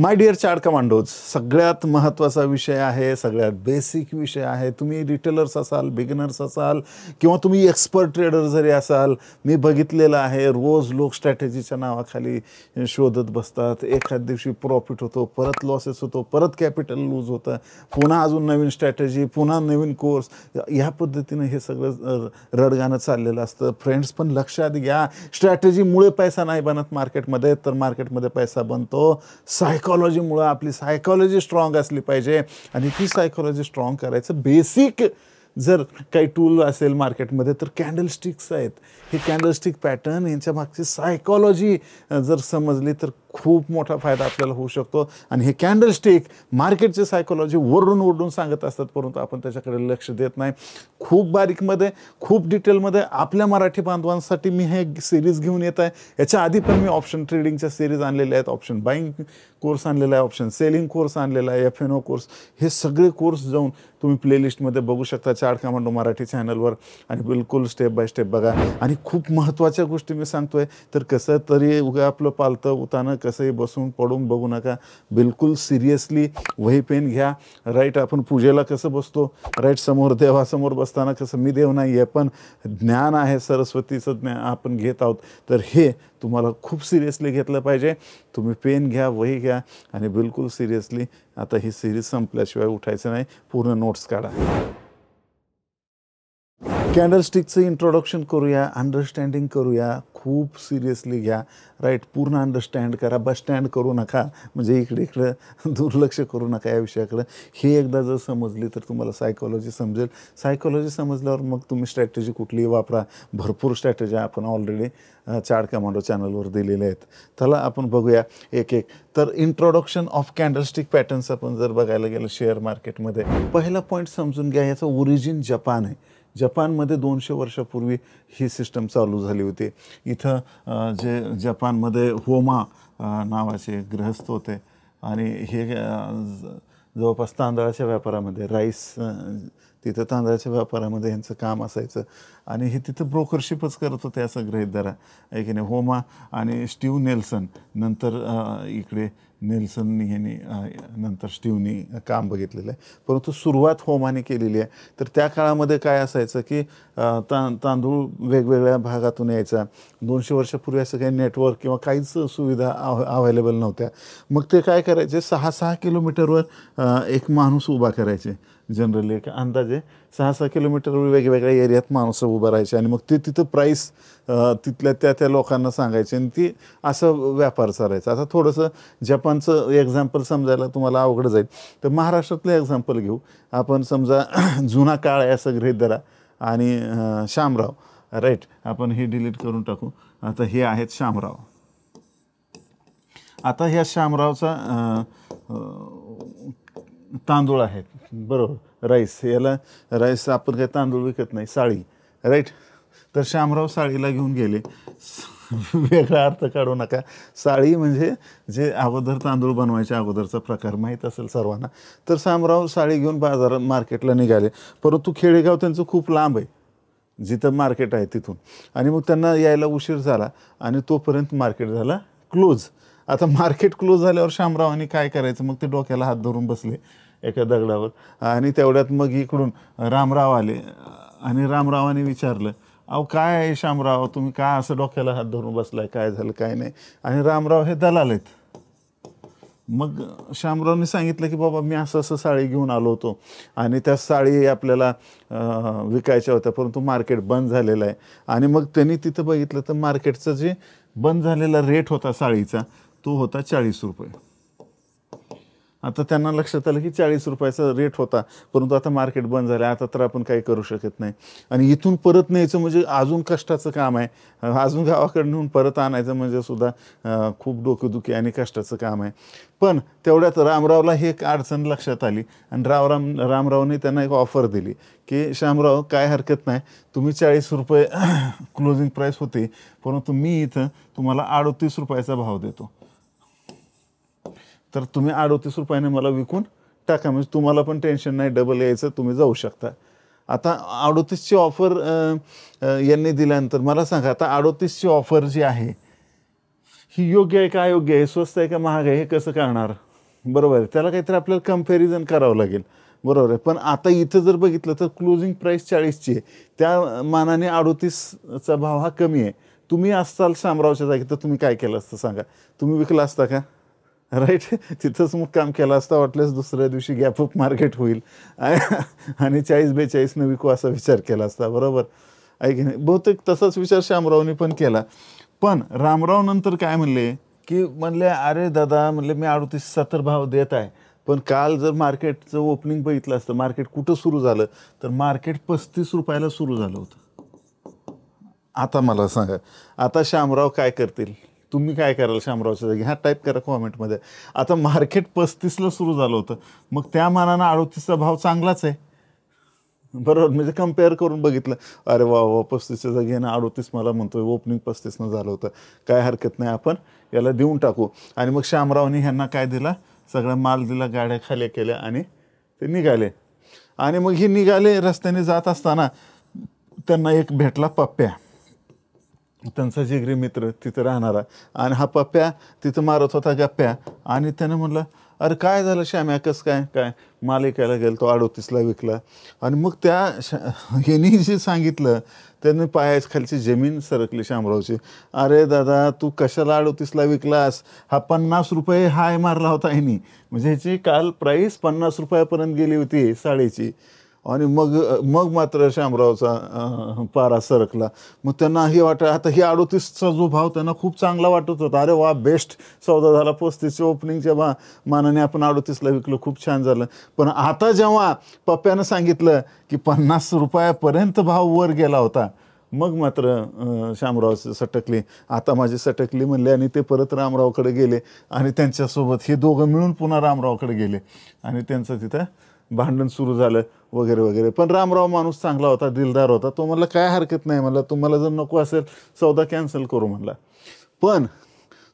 my dear chart commandos सगळ्यात महत्त्वाचा विषय आहे सगळ्यात बेसिक विषय आहे तुम्ही रिटेलर्स असाल बिगिनर्स असाल किंवा तुम्ही एक्सपर्ट ट्रेडर जरी असाल मी बघितलेलं आहे रोज लोक स्ट्रॅटेजीच्या नावाखाली शोधत बसतात एखाद दिवशी प्रॉफिट होतो परत लॉसेस होतो परत कॅपिटल लूज होतं पुन्हा अजून नवीन स्ट्रॅटेजी पुन्हा नवीन कोर्स ह्या पद्धतीनं हे सगळं रडगाणं चाललेलं असतं फ्रेंड्स पण लक्षात घ्या स्ट्रॅटेजीमुळे पैसा नाही बनत मार्केटमध्ये तर मार्केटमध्ये पैसा बनतो सायको सायकॉलॉजीमुळं आपली सायकॉलॉजी स्ट्रॉंग असली पाहिजे आणि ती सायकॉलॉजी स्ट्रॉंग करायचं बेसिक जर काही टूल असेल मार्केटमध्ये तर कॅन्डलस्टिक्स आहेत हे कॅन्डलस्टिक पॅटर्न यांच्या मागची सायकॉलॉजी जर समजली तर खूप मोठा फायदा आपल्याला होऊ शकतो आणि हे कॅन्डलस्टिक मार्केटची सायकोलॉजी वरून ओरडून सांगत असतात परंतु आपण त्याच्याकडे लक्ष देत नाही खूप बारीकमध्ये खूप डिटेलमध्ये आपल्या मराठी बांधवांसाठी मी हे सिरीज घेऊन येत आहे याच्या आधी पण मी ऑप्शन ट्रेडिंगच्या सिरीज आणलेल्या आहेत ऑप्शन बाईंग कोर्स आणलेला आहे ऑप्शन सेलिंग कोर्स आणलेला आहे एफ एन ओ कोर्स हे सगळे कोर्स जाऊन तुम्ही प्लेलिस्टमध्ये बघू शकता चार कमांडो मराठी चॅनलवर आणि बिलकुल स्टेप बाय स्टेप बघा आणि खूप महत्त्वाच्या गोष्टी मी सांगतो आहे तर कसं तरी उगा आपलं पालतं उतानं कसंही बसून पडून बघू नका बिलकुल सिरियसली वही पेन घ्या राईट आपण पूजेला कसं बसतो राईट समोर देवासमोर बसताना कसं मी देव नाही आहे पण ज्ञान आहे सरस्वतीचं ज्ञान आपण घेत आहोत तर हे तुम्हाला खूप सिरियसली घेतलं पाहिजे तुम्ही पेन घ्या वही घ्या आणि बिलकुल सिरियसली आता ही सिरीज संपल्याशिवाय उठायचं नाही पूर्ण नोट्स काढा कॅन्डलस्टिकचं इंट्रोडक्शन करूया अंडरस्टँडिंग करूया खूप सिरियसली घ्या राईट पूर्ण अंडरस्टँड करा बस स्टँड करू नका म्हणजे इकडे इकडं दुर्लक्ष करू नका या विषयाकडं हे एकदा जर समजली तर तुम्हाला सायकोलॉजी समजेल सायकोलॉजी समजल्यावर मग तुम्ही स्ट्रॅटेजी कुठलीही वापरा भरपूर स्ट्रॅटेजी आपण ऑलरेडी चार कमांडो चॅनलवर दिलेले आहेत त्याला आपण बघूया एक एक तर इंट्रोडक्शन ऑफ कॅन्डलस्टिक पॅटर्न्स आपण जर बघायला गेलं शेअर मार्केटमध्ये पहिला पॉईंट समजून घ्या याचं ओरिजिन जपान आहे जपानमध्ये दोनशे वर्षापूर्वी ही सिस्टम चालू झाली होती इथं जे जपानमध्ये होमा नावाचे ग्रहस्थ होते आणि हे जवळपास तांदळाच्या व्यापारामध्ये राईस तिथं तांदळाच्या व्यापारामध्ये यांचं काम असायचं आणि हे तिथं ब्रोकरशिपच करत होते असं गृहित धरा ऐकिने होमा आणि स्टीव नेल्सन नंतर इकडे नेल्सननी ह्यानी नंतर स्टीवनी काम बघितलेलं आहे परंतु सुरुवात होमाने केलेली आहे तर त्या काळामध्ये काय असायचं की तां तांदूळ वेगवेगळ्या भागातून यायचा दोनशे वर्षापूर्वी असं काही नेटवर्क किंवा काहीच सुविधा अव अव्हेलेबल नव्हत्या मग ते काय करायचे सहा सहा किलोमीटरवर एक माणूस उभा करायचे जनरली एक अंदाजे सहा सहा किलोमीटर वेगवेगळ्या एरियात माणसं उभं राहायचे आणि मग ते तिथं प्राईस तिथल्या त्या त्या लोकांना सांगायचे आणि ती असं व्यापार चालायचा आता थोडंसं जपानचं एक्झाम्पल समजायला तुम्हाला अवघड जाईल तर महाराष्ट्रातलं एक्झाम्पल घेऊ आपण समजा जुना काळ आहे असं गृहित धरा आणि शामराव राईट आपण हे डिलीट करून टाकू आता हे आहेत शामराव आता ह्या शामरावचा तांदूळ आहेत बरोबर राईस याला राईस आपण काय तांदूळ विकत नाही साळी राईट तर शामराव साळीला घेऊन गेले वेगळा अर्थ काढू नका साळी म्हणजे जे अगोदर तांदूळ बनवायच्या अगोदरचा प्रकार माहीत असेल सर्वांना तर शामराव साळी घेऊन बाजारात मार्केटला निघाले परंतु खेडेगाव त्यांचं खूप लांब आहे जिथं मार्केट आहे तिथून आणि मग त्यांना यायला उशीर झाला आणि तोपर्यंत मार्केट झाला क्लोज आता मार्केट क्लोज झाल्यावर शामरावांनी काय करायचं मग ते डोक्याला हात धरून बसले एका दगडावर आणि तेवढ्यात मग इकडून रामराव आले आणि रामरावाने विचारलं अहो काय आहे शामराव तुम्ही काय असं डोक्याला हात धरून बसलाय काय झालं काय नाही आणि रामराव हे दलाल आहेत मग श्यामरावने सांगितलं की बाबा मी असं असं साडी घेऊन आलो होतो आणि त्या साडी आपल्याला विकायच्या होत्या परंतु मार्केट बंद झालेलं आहे आणि मग त्यांनी तिथं बघितलं तर मार्केटचं जे बंद झालेला रेट होता साडीचा तो होता चाळीस रुपये आता त्यांना लक्षात आलं की चाळीस रुपयाचा रेट होता परंतु आता मार्केट बंद झालं आता तर आपण काही करू शकत नाही आणि इथून परत न्यायचं म्हणजे अजून कष्टाचं काम आहे अजून गावाकडून परत आणायचं म्हणजे सुद्धा खूप डोकेदुखी आणि कष्टाचं काम आहे पण तेवढ्यात रामरावला ही एक अडचण लक्षात आली आणि रावराम रामरावने त्यांना एक ऑफर दिली की श्यामराव काय हरकत नाही तुम्ही चाळीस रुपये क्लोजिंग प्राईस होते परंतु मी इथं तुम्हाला अडतीस रुपयाचा भाव देतो तर तुम्ही अडोतीस रुपयाने मला विकून टाका म्हणजे तुम्हाला पण टेन्शन नाही डबल यायचं तुम्ही जाऊ शकता आता अडोतीसची ऑफर यांनी दिल्यानंतर मला सांगा आता अडोतीसची ऑफर जी आहे ही योग्य आहे का अयोग्य आहे स्वस्त आहे का महाग आहे हे कसं करणार बरोबर आहे त्याला काहीतरी आपल्याला कम्पॅरिझन करावं लागेल बरोबर आहे पण आता इथं जर बघितलं तर क्लोजिंग प्राईस चाळीसची आहे त्या मानाने अडोतीसचा भाव हा कमी आहे तुम्ही असताल शामरावच्या जागी तर तुम्ही काय केलं असतं सांगा तुम्ही विकला असता का राईट तिथंच मुक्काम केला असता वाटल्यास दुसऱ्या दिवशी गॅप ऑफ मार्केट होईल आणि चाळीस बेचाळीसनं विकू असा विचार केला असता बरोबर ऐक नाही बहुतेक तसाच विचार श्यामरावनी पण केला पण रामराव नंतर काय म्हणले की म्हणले अरे दादा म्हणले मी अडुतीस सत्तर भाव देत आहे पण काल जर मार्केटचं ओपनिंग बघितलं असतं मार्केट कुठं सुरू झालं तर मार्केट पस्तीस रुपयाला सुरू झालं होतं आता मला सांगा आता श्यामराव काय करतील तुम्ही काय कराल शामरावच्या जागी हा टाईप करा कॉमेंटमध्ये आता मार्केट पस्तीसला सुरू झालं होतं मग त्या मानानं अडोतीसचा भाव चांगलाच आहे बरोबर म्हणजे कम्पेअर करून बघितलं अरे वा वा पस्तीसच्या जागी ना अडोतीस मला म्हणतोय ओपनिंग पस्तीसनं झालं होतं काय हरकत नाही आपण याला देऊन टाकू आणि मग श्यामरावनी ह्यांना काय दिला सगळा माल दिला गाड्या खाली केल्या आणि ते निघाले आणि मग हे निघाले रस्त्याने जात असताना त्यांना एक भेटला पप्प्या त्यांचा जिगरी मित्र तिथं राहणारा आणि हा पप्प्या तिथं मारत होता गप्प्या आणि त्यानं म्हटलं अरे काय झालं श्याम्या कसं काय काय मालिकायला गेल तो अडोतीसला विकला आणि मग त्या यांनी जे सांगितलं त्यांनी पायाच खालची जमीन सरकली श्यामरावची अरे दादा तू कशाला अडोतीसला विकलास हा पन्नास रुपये हाय मारला होता यांनी म्हणजे ह्याची काल प्राईस पन्नास रुपयापर्यंत गेली होती साडीची आणि मग मग मात्र श्यामरावचा पारा सरकला मग त्यांना हे वाट आता हे अडोतीसचा जो भाव त्यांना खूप चांगला वाटत होता अरे वा बेस्ट सौदा झाला पस्तीसच्या ओपनिंगच्या मा मानाने आपण अडोतीसला विकलो खूप छान झालं पण आता जेव्हा पप्प्यानं सांगितलं की पन्नास रुपयापर्यंत भाव वर गेला होता मग मात्र श्यामराव सटकले आता माझे सटकले म्हणले आणि ते परत रामरावकडे गेले आणि त्यांच्यासोबत हे दोघं मिळून पुन्हा रामरावकडे गेले आणि त्यांचं तिथं भांडण सुरू झालं वगैरे वगैरे पण रामराव माणूस चांगला होता दिलदार होता तो म्हणला काय हरकत नाही म्हणला तुम्हाला जर नको असेल सौदा कॅन्सल करू म्हणला पण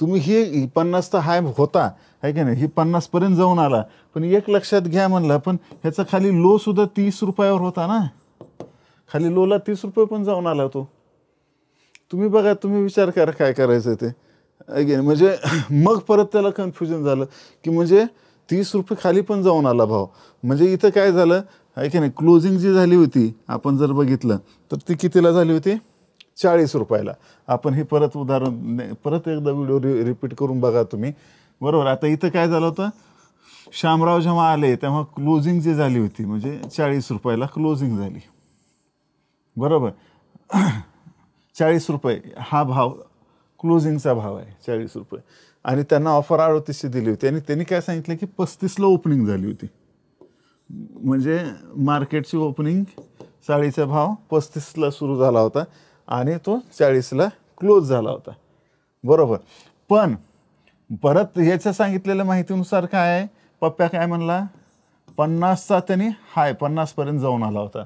तुम्ही हे पन्नास तर हाय होता आहे की नाही ही पन्नासपर्यंत जाऊन आला पण एक लक्षात घ्या म्हणला पण ह्याचा खाली लो सुद्धा तीस रुपयावर होता ना खाली लोला तीस रुपये पण जाऊन आला तो तुम्ही बघा तुम्ही विचार करा काय करायचं ते म्हणजे मग परत त्याला कन्फ्युजन झालं की म्हणजे तीस रुपये खाली पण जाऊन आला भाव म्हणजे इथं काय झालं आहे की नाही क्लोजिंग जी झाली होती आपण जर बघितलं तर ती कितीला झाली होती चाळीस रुपयाला आपण हे परत उदाहरण परत एकदा व्हिडिओ रि रिपीट करून बघा तुम्ही बरोबर आता इथं काय झालं होतं श्यामराव जेव्हा आले तेव्हा क्लोजिंग जी झाली होती म्हणजे चाळीस रुपयाला क्लोजिंग झाली बरोबर चाळीस रुपये हा भाव क्लोजिंगचा भाव आहे चाळीस रुपये आणि त्यांना ऑफर अडतीसची दिली होती आणि त्यांनी काय सांगितलं की पस्तीसला ओपनिंग झाली होती म्हणजे मार्केटची ओपनिंग साडीचा भाव पस्तीसला सुरू झाला होता आणि तो चाळीसला क्लोज झाला होता बरोबर पण परत याच्या सांगितलेल्या माहितीनुसार काय आहे पप्प्या काय म्हणला पन्नासचा त्यांनी हाय पन्नासपर्यंत जाऊन आला होता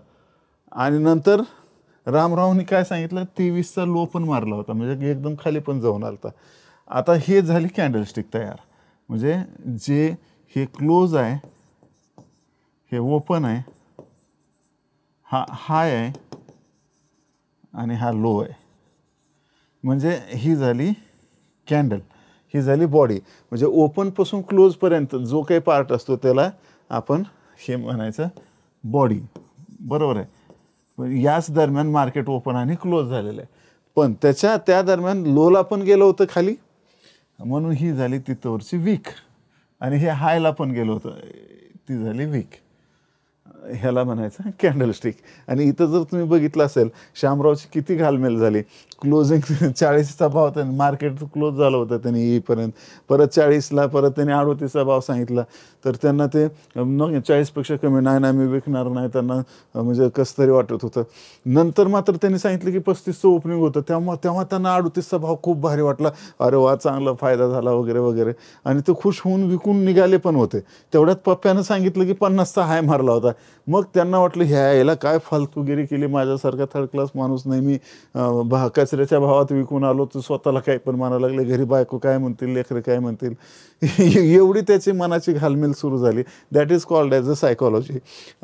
आणि नंतर रामरावनी काय सांगितलं तेवीसचा लो पण मारला होता म्हणजे एकदम खाली पण जाऊन आला होता आता हे झाली कॅन्डलस्टिक तयार म्हणजे जे हे क्लोज आहे हे ओपन आहे हा हाय आहे आणि हा लो आहे म्हणजे ही झाली कॅन्डल ही झाली बॉडी म्हणजे ओपनपासून क्लोजपर्यंत जो काही पार्ट असतो त्याला आपण हे म्हणायचं बॉडी बरोबर आहे याच दरम्यान मार्केट ओपन आणि क्लोज झालेलं आहे पण त्याच्या त्या दरम्यान लोला पण गेलं होतं खाली म्हणून ही झाली तिथवरची वीक आणि हे हायला पण गेलो होतो ती झाली वीक ह्याला म्हणायचं कॅन्डलस्टिक स्टिक आणि इथं जर तुम्ही बघितलं असेल श्यामरावची किती घालमेल झाली क्लोजिंग चाळीसचा भाव त्यांनी मार्केट क्लोज झालं होतं त्यांनी येईपर्यंत परत चाळीसला परत त्यांनी अडोतीसचा भाव सांगितला तर त्यांना ते न चाळीसपेक्षा कमी नाही ना मी विकणार नाही त्यांना म्हणजे कसं तरी वाटत होतं नंतर मात्र त्यांनी सांगितलं की पस्तीसचं ओपनिंग होतं तेव्हा तेव्हा त्यांना अडोतीसचा भाव खूप भारी वाटला अरे वा चांगला फायदा झाला वगैरे वगैरे आणि ते खुश होऊन विकून निघाले पण होते तेवढ्यात पप्प्यानं सांगितलं की पन्नासचा हाय मारला होता मग त्यांना वाटलं ह्या याला काय फालतूगिरी केली माझ्यासारखा थर्ड क्लास माणूस नाही मी भा कचऱ्याच्या भावात विकून आलो तू स्वतःला काय पण म्हणायला लागले घरी बायको काय म्हणतील लेकरे काय म्हणतील एवढी त्याची मनाची घालमेल सुरू झाली that is called as a psychology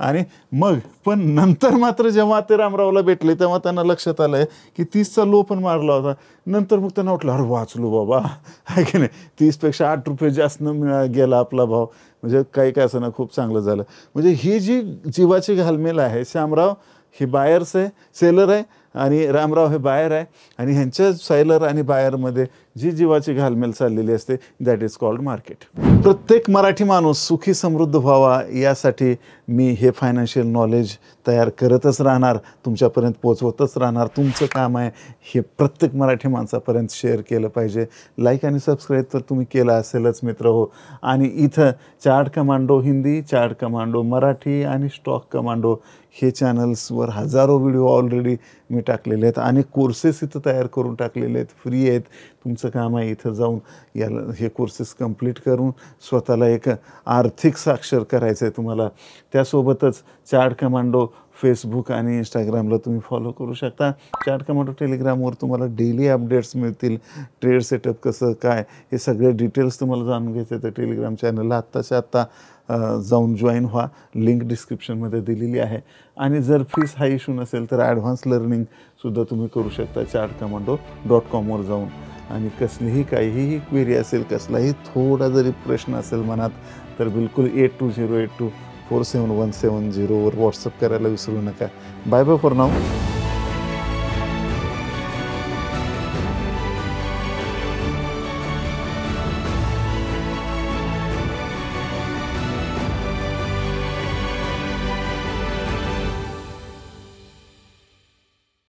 आणि मग पण नंतर मात्र जेव्हा ते रामरावला भेटले तेव्हा त्यांना लक्षात आलं की तीसचा लो पण मारला होता नंतर मग त्यांना वाटलं अरे वाचलो बाबा आहे की नाही तीसपेक्षा आठ रुपये जास्त मिळा गेला आपला भाव म्हणजे काही काय असं ना खूप चांगलं झालं म्हणजे ही जी जीवाची घालमेल आहे श्यामराव ही बायर्स आहे सेलर आहे आणि रामराव हे बायर आहे आणि ह्यांच्या सायलर आणि बायरमध्ये जी जीवाची घालमेल चाललेली असते दॅट इज कॉल्ड मार्केट प्रत्येक मराठी माणूस सुखी समृद्ध व्हावा यासाठी मी हे फायनान्शियल नॉलेज तयार करतच राहणार तुमच्यापर्यंत पोचवतच राहणार तुमचं काम आहे हे प्रत्येक मराठी माणसापर्यंत शेअर केलं पाहिजे लाईक आणि सबस्क्राईब तर तुम्ही केलं असेलच मित्र हो आणि इथं Chart Commando Hindi Chart Commando Marathi आणि स्टॉक कमांडो हे चॅनल्सवर हजारो व्हिडिओ ऑलरेडी मी टाकलेले आहेत अनेक कोर्सेस इथं तयार करून टाकलेले आहेत फ्री आहेत तुमचं काम आहे इथं जाऊन याला हे कोर्सेस कम्प्लीट करून स्वतःला एक आर्थिक साक्षर करायचं आहे तुम्हाला त्यासोबतच चार्ट कमांडो फेसबुक आणि इंस्टाग्रामला तुम्ही फॉलो करू शकता चार्ट कमांडो टेलिग्रामवर तुम्हाला डेली अपडेट्स मिळतील ट्रेड सेटअप कसं काय हे सगळे डिटेल्स तुम्हाला जाणून घ्यायचे तर टेलिग्राम चॅनलला आत्ताच्या आत्ता जाऊन जॉईन व्हा लिंक डिस्क्रिप्शनमध्ये दिलेली आहे आणि जर फीस हा इशू नसेल तर ॲडव्हान्स लर्निंगसुद्धा तुम्ही करू शकता चार्ट कमांडो डॉट कॉमवर जाऊन आणि कसलीही काहीही क्वेरी असेल कसलाही थोडा जरी प्रश्न असेल मनात तर बिलकुल eight two zero eight two four seven one seven झिरोवर व्हॉट्सअप करायला विसरू नका बाय बाय फॉर नाव